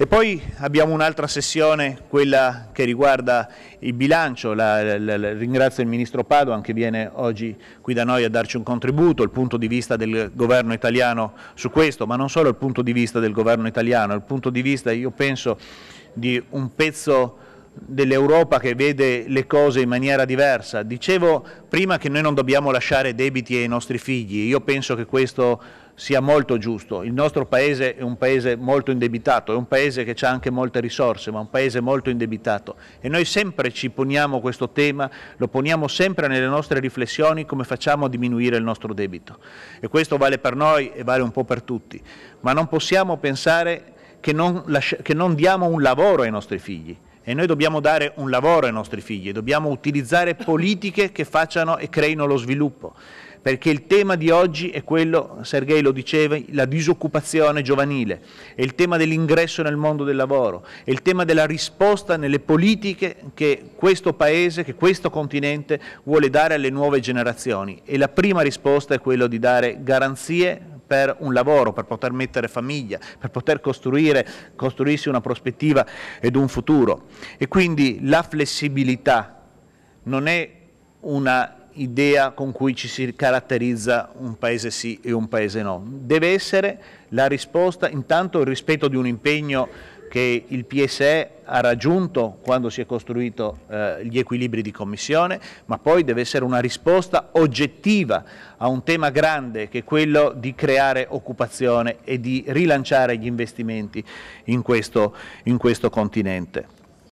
E poi abbiamo un'altra sessione, quella che riguarda il bilancio, la, la, la, ringrazio il Ministro Padoan che viene oggi qui da noi a darci un contributo, il punto di vista del governo italiano su questo, ma non solo il punto di vista del governo italiano, il punto di vista, io penso, di un pezzo dell'Europa che vede le cose in maniera diversa. Dicevo prima che noi non dobbiamo lasciare debiti ai nostri figli, io penso che questo sia molto giusto. Il nostro paese è un paese molto indebitato, è un paese che ha anche molte risorse, ma è un paese molto indebitato e noi sempre ci poniamo questo tema, lo poniamo sempre nelle nostre riflessioni come facciamo a diminuire il nostro debito. E questo vale per noi e vale un po' per tutti, ma non possiamo pensare che non, che non diamo un lavoro ai nostri figli e noi dobbiamo dare un lavoro ai nostri figli, dobbiamo utilizzare politiche che facciano e creino lo sviluppo, perché il tema di oggi è quello, Sergei lo diceva, la disoccupazione giovanile, è il tema dell'ingresso nel mondo del lavoro, è il tema della risposta nelle politiche che questo Paese, che questo continente vuole dare alle nuove generazioni e la prima risposta è quella di dare garanzie per un lavoro, per poter mettere famiglia, per poter costruirsi una prospettiva ed un futuro. E quindi la flessibilità non è una idea con cui ci si caratterizza un paese sì e un paese no. Deve essere la risposta, intanto il rispetto di un impegno che il PSE ha raggiunto quando si è costruito eh, gli equilibri di commissione, ma poi deve essere una risposta oggettiva a un tema grande che è quello di creare occupazione e di rilanciare gli investimenti in questo, in questo continente.